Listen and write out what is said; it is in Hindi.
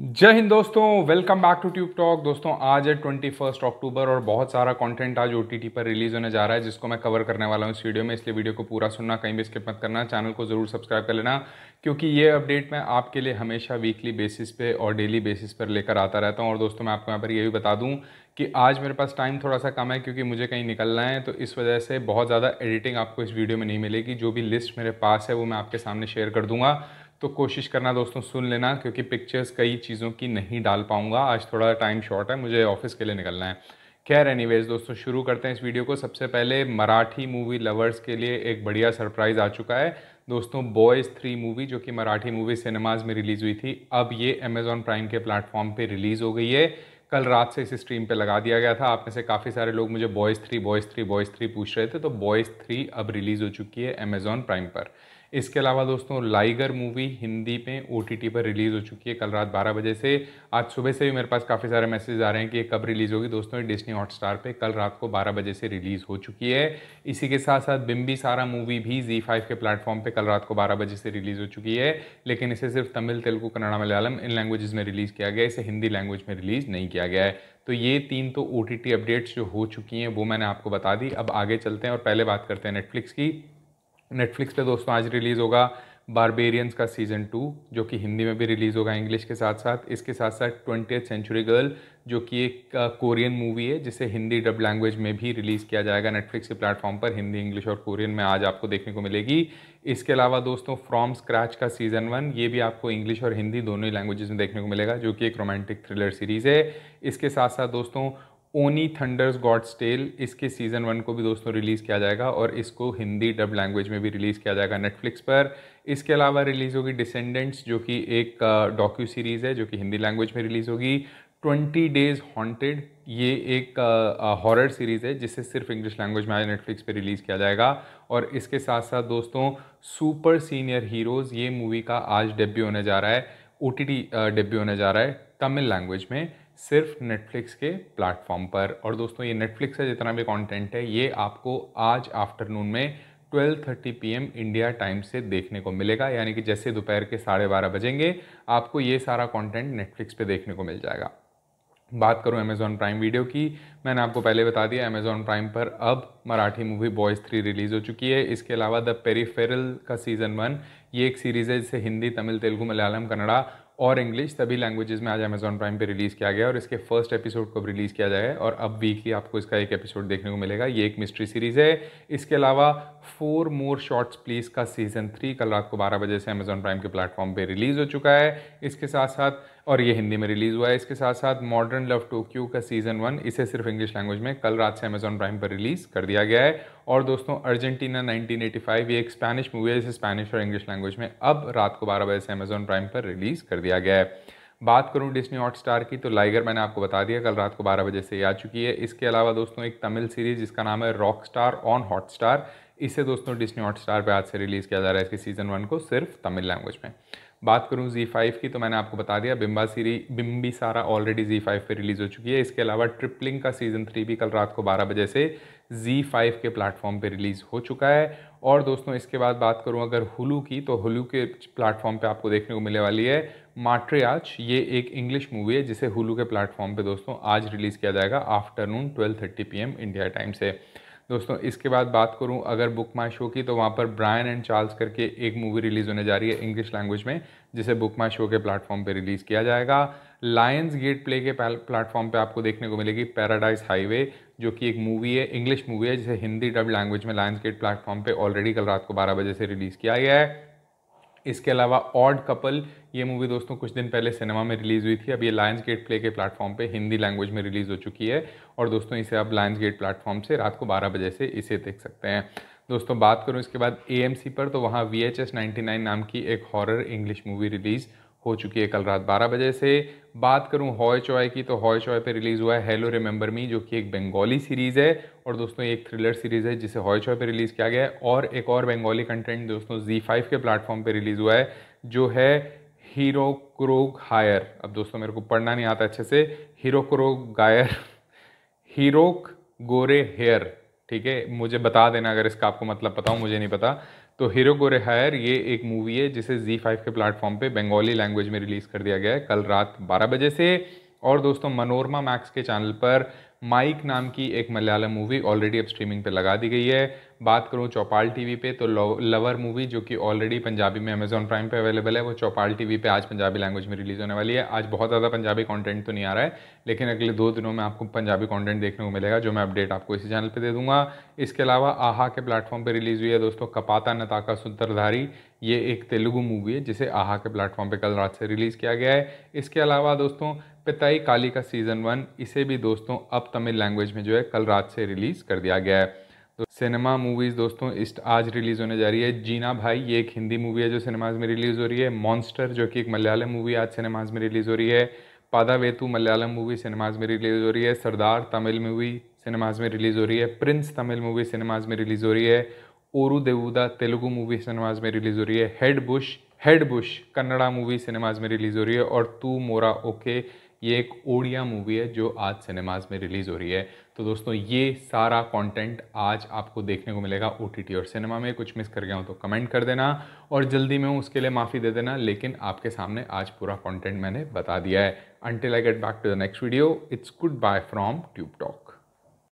जय हिंद दोस्तों welcome back to tube talk दोस्तों आज है ट्वेंटी फर्स्ट अक्टूबर और बहुत सारा कंटेंट आज ओ पर रिलीज होने जा रहा है जिसको मैं कवर करने वाला हूँ इस वीडियो में इसलिए वीडियो को पूरा सुनना कहीं भी स्किप मत करना चैनल को ज़रूर सब्सक्राइब कर लेना क्योंकि ये अपडेट मैं आपके लिए हमेशा वीकली बेसिस पे और डेली बेसिस पर लेकर आता रहता हूँ और दोस्तों मैं आपको यहाँ पर ये भी बता दूँ कि आज मेरे पास टाइम थोड़ा सा कम है क्योंकि मुझे कहीं निकलना है तो इस वजह से बहुत ज़्यादा एडिटिंग आपको इस वीडियो में नहीं मिलेगी जो भी लिस्ट मेरे पास है वो मैं आपके सामने शेयर कर दूँगा तो कोशिश करना दोस्तों सुन लेना क्योंकि पिक्चर्स कई चीज़ों की नहीं डाल पाऊँगा आज थोड़ा टाइम शॉर्ट है मुझे ऑफिस के लिए निकलना है खैर एनीवेज दोस्तों शुरू करते हैं इस वीडियो को सबसे पहले मराठी मूवी लवर्स के लिए एक बढ़िया सरप्राइज़ आ चुका है दोस्तों बॉयज़ थ्री मूवी जो कि मराठी मूवी सिनेमाज में रिलीज़ हुई थी अब ये अमेज़ॉन प्राइम के प्लेटफॉर्म पे रिलीज़ हो गई है कल रात से इस स्ट्रीम पे लगा दिया गया था आप में से काफ़ी सारे लोग मुझे boys three boys three boys three पूछ रहे थे तो बॉयज़ थ्री अब रिलीज़ हो चुकी है अमेज़ॉन प्राइम पर इसके अलावा दोस्तों लाइगर मूवी हिंदी में ओ पर रिलीज़ हो चुकी है कल रात बारह बजे से आज सुबह से भी मेरे पास काफ़ी सारे मैसेज आ रहे हैं कि कब रिलीज़ होगी दोस्तों डिस्नी हॉटस्टार पे कल रात को बारह बजे से रिलीज़ हो चुकी है इसी के साथ साथ बिम्बी सारा मूवी भी जी फाइव के प्लेटफॉर्म पर कल रात को बारह बजे से रिलीज़ हो चुकी है लेकिन इसे सिर्फ तमिल तेलुगु कन्नड़ा मलयालम इन लैंग्वेज में रिलीज़ किया गया इसे हिंदी लैंग्वेज में रिलीज़ नहीं किया गया है तो ये तीन तो ओ अपडेट्स जो हो चुकी हैं वो मैंने आपको बता दी अब आगे चलते हैं और पहले बात करते हैं नेटफ्लिक्स की नेटफ्लिक्स पे दोस्तों आज रिलीज़ होगा बारबेरियंस का सीज़न टू जो कि हिंदी में भी रिलीज़ होगा इंग्लिश के साथ साथ इसके साथ साथ ट्वेंटी सेंचुरी गर्ल जो कि एक कोरियन मूवी है जिसे हिंदी डब लैंग्वेज में भी रिलीज़ किया जाएगा नेटफ्लिक्स के प्लेटफॉर्म पर हिंदी इंग्लिश और कोरियन में आज आपको देखने को मिलेगी इसके अलावा दोस्तों फ्रॉम स्क्रैच का सीज़न वन ये भी आपको इंग्लिश और हिंदी दोनों ही लैंग्वेजेस में देखने को मिलेगा जो कि एक रोमांटिक थ्रिलर सीरीज़ है इसके साथ साथ दोस्तों ओनी थंडर्स गॉड्स टेल इसके सीज़न वन को भी दोस्तों रिलीज़ किया जाएगा और इसको हिंदी डब लैंग्वेज में भी रिलीज़ किया जाएगा नेटफ्लिक्स पर इसके अलावा रिलीज़ होगी डिसेंडेंट्स जो कि एक डॉक्यू सीरीज़ है जो कि हिंदी लैंग्वेज में रिलीज़ होगी ट्वेंटी डेज़ हॉन्टेड ये एक हॉरर सीरीज़ है जिसे सिर्फ इंग्लिश लैंग्वेज में आज नेटफ्लिक्स पर रिलीज़ किया जाएगा और इसके साथ साथ दोस्तों सुपर सीनियर हीरोज़ ये मूवी का आज डेब्यू होने जा रहा है ओ टी डेब्यू होने जा रहा है तमिल लैंग्वेज में सिर्फ नेटफ्लिक्स के प्लेटफॉर्म पर और दोस्तों ये नेटफ्लिक्स का जितना भी कंटेंट है ये आपको आज आफ्टरनून में 12:30 पीएम इंडिया टाइम से देखने को मिलेगा यानी कि जैसे दोपहर के साढ़े बारह बजेंगे आपको ये सारा कंटेंट नेटफ्लिक्स पे देखने को मिल जाएगा बात करूँ अमेज़ॉन प्राइम वीडियो की मैंने आपको पहले बता दिया अमेज़ॉन प्राइम पर अब Marathi movie boys three release हो चुकी है इसके अलावा द पेरीफेरल का सीज़न वन ये एक सीरीज़ है जिसे हिंदी तमिल तेलुगू मलयालम कन्नड़ा और इंग्लिश सभी लैंग्वेजेस में आज अमेजॉन प्राइम पे रिलीज़ किया गया और इसके फर्स्ट एपिसोड को रिलीज़ किया जाएगा और अब वीकली आपको इसका एक एपिसोड देखने को मिलेगा ये एक मिस्ट्री सीरीज़ है इसके अलावा फोर मोर शॉर्ट्स प्लीज़ का सीज़न थ्री कल रात को बारह बजे से अमेजॉन प्राइम के प्लेटफॉर्म पर रिलीज़ हो चुका है इसके साथ साथ और ये हिंदी में रिलीज़ हुआ है इसके साथ साथ मॉडर्न लव टोक्यो का सीज़न वन इसे सिर्फ इंग्लिश लैंग्वेज में कल रात से अमेजॉन प्राइम पर रिलीज़ कर दिया गया है और दोस्तों अर्जेंटीना 1985 ये एक स्पैनिश मूवी है इसे स्पैनिश और इंग्लिश लैंग्वेज में अब रात को बारह बजे से अमेजॉन प्राइम पर रिलीज़ कर दिया दिया गया है बात करूँ डिस्नी हॉट स्टार की तो लाइगर मैंने आपको बता दिया कल रात को बारह बजे से ये आ चुकी है इसके अलावा दोस्तों एक तमिल सीरीज़ जिसका नाम है rock star on Hotstar इसे दोस्तों डिस्नी हॉट स्टार पर आज से रिलीज़ किया जा रहा है इसके सीज़न वन को सिर्फ तमिल लैंग्वेज में बात करूं जी फाइव की तो मैंने आपको बता दिया बिम्बा सीरी बिम्बी सारा ऑलरेडी जी फाइव पर रिलीज़ हो चुकी है इसके अलावा ट्रिपलिंग का सीज़न थ्री भी कल रात को बारह बजे से जी फाइव के प्लेटफॉर्म पर रिलीज़ हो चुका है और दोस्तों इसके बाद बात करूँ अगर हुलू की तो हुलू के प्लेटफॉर्म पे आपको देखने को मिलने वाली है माट्रियाच ये एक इंग्लिश मूवी है जिसे हुलू के प्लेटफॉर्म पे दोस्तों आज रिलीज़ किया जाएगा आफ्टरनून 12:30 पी इंडिया टाइम से दोस्तों इसके बाद बात करूं अगर बुक माई शो की तो वहाँ पर ब्रायन एंड चार्ल्स करके एक मूवी रिलीज़ होने जा रही है इंग्लिश लैंग्वेज में जिसे बुक माई शो के प्लेटफॉर्म पे रिलीज़ किया जाएगा लायंस गेट प्ले के प्लेटफॉर्म पे आपको देखने को मिलेगी पैराडाइज हाईवे जो कि एक मूवी है इंग्लिश मूवी है जिसे हिंदी डब लैंग्वेज में लायंस गेट प्लेटफॉर्म पे ऑलरेडी कल रात को 12 बजे से रिलीज़ किया गया है इसके अलावा ऑड कपल ये मूवी दोस्तों कुछ दिन पहले सिनेमा में रिलीज़ हुई थी अब ये लायंस गेट प्ले के प्लेटफॉर्म पे हिंदी लैंग्वेज में रिलीज़ हो चुकी है और दोस्तों इसे आप लायंस गेट प्लेटफॉर्म से रात को 12 बजे से इसे देख सकते हैं दोस्तों बात करूँ इसके बाद ए पर तो वहाँ वी एच नाम की एक हॉरर इंग्लिश मूवी रिलीज़ हो चुकी है कल रात 12 बजे से बात करूं हॉय चॉय की तो हॉय चॉय पे रिलीज़ हुआ है हेलो रिमेंबर मी जो कि एक बंगाली सीरीज़ है और दोस्तों एक थ्रिलर सीरीज़ है जिसे हॉय चॉय पे रिलीज़ किया गया है और एक और बंगाली कंटेंट दोस्तों जी फाइव के प्लेटफॉर्म पर रिलीज़ हुआ है जो है हीरो क्रोग हायर अब दोस्तों मेरे को पढ़ना नहीं आता अच्छे से हीरो क्रोग गायर हीरोक गोरे हेयर ठीक है मुझे बता देना अगर इसका आपको मतलब पता हो मुझे नहीं पता तो हीरो गोरे हायर ये एक मूवी है जिसे जी फाइव के प्लेटफॉर्म पे बंगाली लैंग्वेज में रिलीज़ कर दिया गया है कल रात बारह बजे से और दोस्तों मनोरमा मैक्स के चैनल पर माइक नाम की एक मलयालम मूवी ऑलरेडी अब स्ट्रीमिंग पे लगा दी गई है बात करूँ चौपाल टीवी पे तो लवर मूवी जो कि ऑलरेडी पंजाबी में अमेजॉन प्राइम पे अवेलेबल है वो चौपाल टीवी पे आज पंजाबी लैंग्वेज में रिलीज़ होने वाली है आज बहुत ज़्यादा पंजाबी कंटेंट तो नहीं आ रहा है लेकिन अगले दो दिनों में आपको पंजाबी कंटेंट देखने को मिलेगा जो मैं अपडेट आपको इसी चैनल पर दे दूँगा इसके अलावा आहा के प्लेटफॉर्म पर रिलीज़ हुई है दोस्तों कपाता नताका सुंदरधारी ये एक तेलुगु मूवी है जिसे आहा के प्लेटफॉर्म पर कल रात से रिलीज़ किया गया है इसके अलावा दोस्तों पिताई काली का सीज़न वन इसे भी दोस्तों अब तमिल लैंग्वेज में जो है कल रात से रिलीज़ कर दिया गया है तो सिनेमा मूवीज़ दोस्तों इस आज रिलीज़ होने जा रही है जीना भाई ये एक हिंदी मूवी है जो सिनेमाज में रिलीज़ हो रही है मॉन्स्टर जो कि एक मलयालम मूवी आज सिनेमाज में रिलीज़ हो रही है पादावेतु मलयालम मूवी सिनेमाज में रिलीज़ हो रही है सरदार तमिल मूवी सिनेमाज में रिलीज़ हो रही है प्रिंस तमिल मूवी सिनेमाज में रिलीज़ हो रही है ओरू देवुदा तेलुगु मूवी सिनेमाज में रिलीज़ हो रही है head bush head bush Kannada movie cinemas में रिलीज़ हो रही है और तू मोरा ओके ये एक ओडिया मूवी है जो आज सिनेमाज में रिलीज़ हो रही है तो दोस्तों ये सारा कंटेंट आज आपको देखने को मिलेगा ओ और सिनेमा में कुछ मिस कर गया हूँ तो कमेंट कर देना और जल्दी में उसके लिए माफ़ी दे देना लेकिन आपके सामने आज पूरा कॉन्टेंट मैंने बता दिया है until I get back to the next video it's goodbye from Tube talk